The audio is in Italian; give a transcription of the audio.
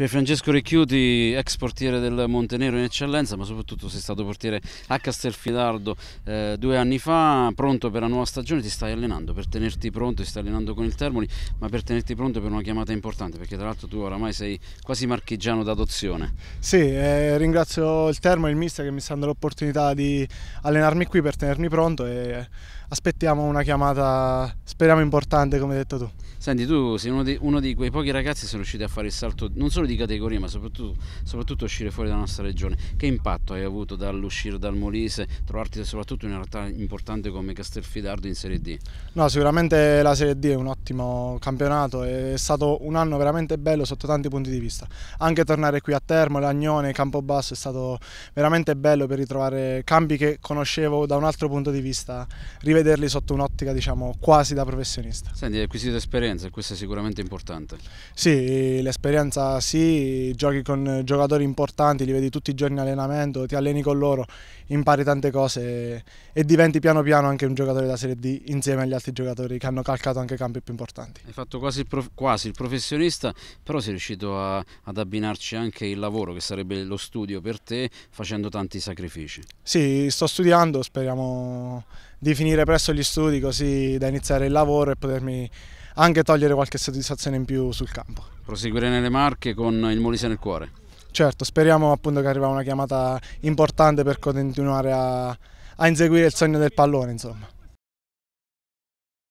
per Francesco Ricchiuti, ex portiere del Montenero in eccellenza, ma soprattutto sei stato portiere a Castelfidardo eh, due anni fa, pronto per la nuova stagione, ti stai allenando per tenerti pronto, ti stai allenando con il Termoli, ma per tenerti pronto per una chiamata importante, perché tra l'altro tu oramai sei quasi marchigiano d'adozione. Sì, eh, ringrazio il Termoli e il mister che mi stanno l'opportunità di allenarmi qui per tenermi pronto e aspettiamo una chiamata, speriamo importante come hai detto tu. Senti, tu sei uno di, uno di quei pochi ragazzi che sono riusciti a fare il salto non solo di di categoria, ma soprattutto, soprattutto uscire fuori dalla nostra regione. Che impatto hai avuto dall'uscire dal Molise, trovarti soprattutto in una realtà importante come Castelfidardo in Serie D? No, sicuramente la Serie D è un ottimo campionato, è stato un anno veramente bello sotto tanti punti di vista. Anche tornare qui a Termo, Lagnone, Campobasso è stato veramente bello per ritrovare campi che conoscevo da un altro punto di vista, rivederli sotto un'ottica diciamo quasi da professionista. Senti, hai acquisito esperienza e questo è sicuramente importante. Sì, l'esperienza sì, CT, giochi con giocatori importanti, li vedi tutti i giorni in allenamento, ti alleni con loro, impari tante cose e, diventi piano piano anche un giocatore da Serie D insieme agli altri giocatori che hanno calcato anche campi più importanti. Hai fatto quasi il, prof, quasi il professionista, però sei riuscito a, ad abbinarci anche il lavoro che sarebbe lo studio per te facendo tanti sacrifici. Sì, sto studiando, speriamo di finire presto gli studi così da iniziare il lavoro e potermi anche togliere qualche soddisfazione in più sul campo. Proseguire nelle Marche con il Molise nel cuore? Certo, speriamo appunto che arriva una chiamata importante per continuare a, a inseguire il sogno del pallone insomma.